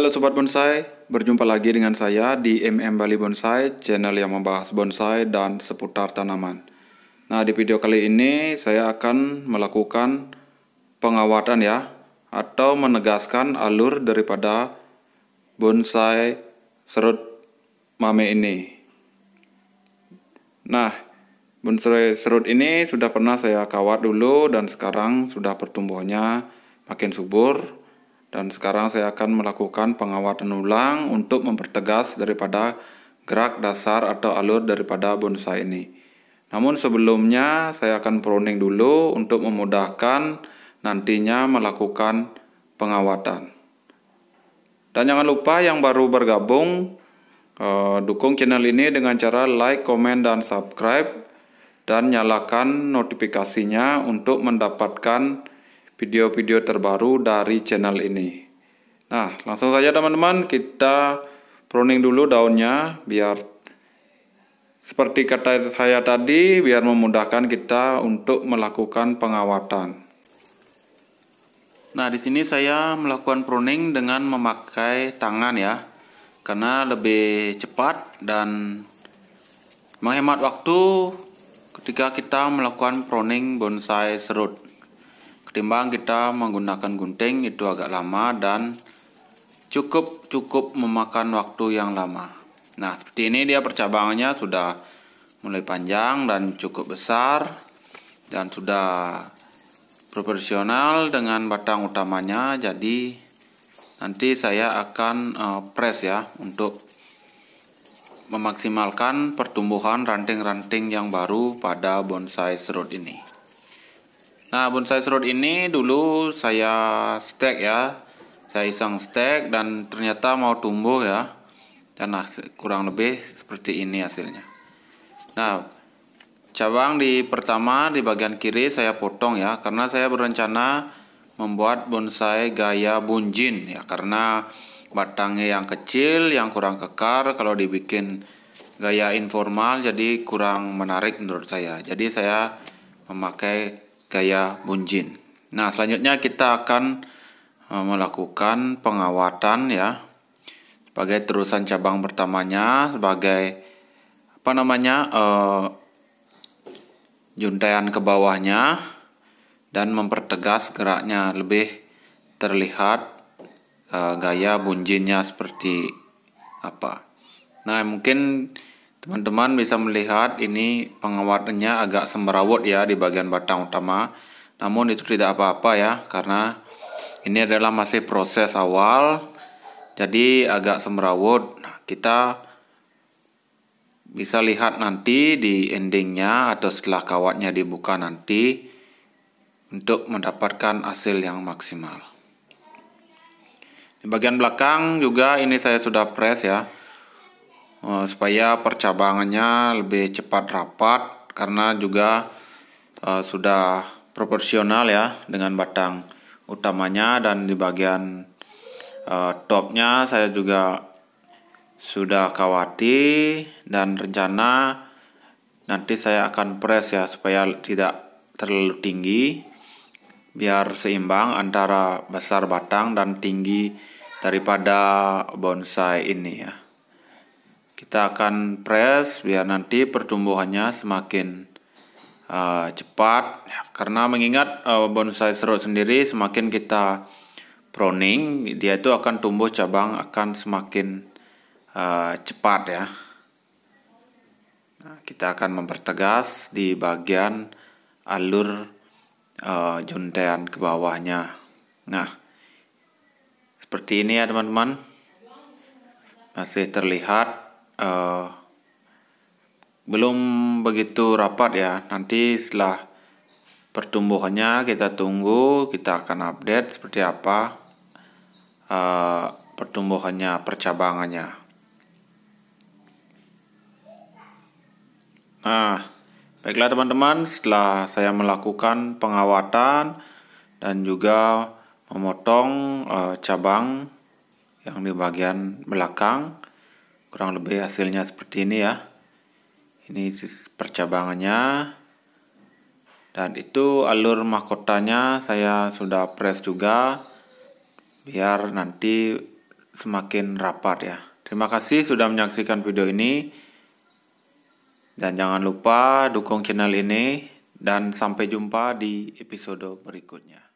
Halo Sobat Bonsai, berjumpa lagi dengan saya di MM Bali Bonsai, channel yang membahas bonsai dan seputar tanaman. Nah, di video kali ini saya akan melakukan pengawatan ya, atau menegaskan alur daripada bonsai serut mame ini. Nah, bonsai serut ini sudah pernah saya kawat dulu dan sekarang sudah pertumbuhannya makin subur, dan sekarang saya akan melakukan pengawatan ulang untuk mempertegas daripada gerak dasar atau alur daripada bonsai ini. Namun sebelumnya saya akan pruning dulu untuk memudahkan nantinya melakukan pengawatan. Dan jangan lupa yang baru bergabung eh, dukung channel ini dengan cara like, komen, dan subscribe dan nyalakan notifikasinya untuk mendapatkan video-video terbaru dari channel ini. Nah, langsung saja teman-teman kita pruning dulu daunnya biar seperti kata saya tadi biar memudahkan kita untuk melakukan pengawatan. Nah, di sini saya melakukan pruning dengan memakai tangan ya. Karena lebih cepat dan menghemat waktu ketika kita melakukan pruning bonsai serut ketimbang kita menggunakan gunting itu agak lama dan cukup cukup memakan waktu yang lama nah seperti ini dia percabangannya sudah mulai panjang dan cukup besar dan sudah proporsional dengan batang utamanya jadi nanti saya akan eh, press ya untuk memaksimalkan pertumbuhan ranting-ranting yang baru pada bonsai serut ini Nah, bonsai serut ini dulu saya stek ya. Saya iseng stek dan ternyata mau tumbuh ya. Dan kurang lebih seperti ini hasilnya. Nah, cabang di pertama di bagian kiri saya potong ya karena saya berencana membuat bonsai gaya bunjin ya karena batangnya yang kecil, yang kurang kekar kalau dibikin gaya informal jadi kurang menarik menurut saya. Jadi saya memakai gaya bunjin. Nah, selanjutnya kita akan e, melakukan pengawatan ya sebagai terusan cabang pertamanya sebagai apa namanya e, juntayan ke bawahnya dan mempertegas geraknya lebih terlihat e, gaya bunjinnya seperti apa. Nah, mungkin Teman-teman bisa melihat ini pengawatannya agak semerawut ya di bagian batang utama. Namun itu tidak apa-apa ya karena ini adalah masih proses awal. Jadi agak semerawut. Nah, kita bisa lihat nanti di endingnya atau setelah kawatnya dibuka nanti untuk mendapatkan hasil yang maksimal. Di bagian belakang juga ini saya sudah press ya. Eh, supaya percabangannya lebih cepat rapat karena juga eh, sudah proporsional ya dengan batang utamanya dan di bagian eh, topnya saya juga sudah kawati dan rencana nanti saya akan press ya supaya tidak terlalu tinggi biar seimbang antara besar batang dan tinggi daripada bonsai ini ya kita akan press biar nanti pertumbuhannya semakin uh, cepat ya, karena mengingat uh, bonsai serut sendiri semakin kita pruning dia itu akan tumbuh cabang akan semakin uh, cepat ya nah, kita akan mempertegas di bagian alur uh, juntean ke bawahnya nah seperti ini ya teman-teman masih terlihat uh, belum begitu rapat ya. Nanti setelah pertumbuhannya kita tunggu, kita akan update seperti apa uh, pertumbuhannya, percabangannya. Nah, baiklah teman-teman, setelah saya melakukan pengawatan dan juga memotong uh, cabang yang di bagian belakang, kurang lebih hasilnya seperti ini ya ini percabangannya dan itu alur mahkotanya saya sudah press juga biar nanti semakin rapat ya terima kasih sudah menyaksikan video ini dan jangan lupa dukung channel ini dan sampai jumpa di episode berikutnya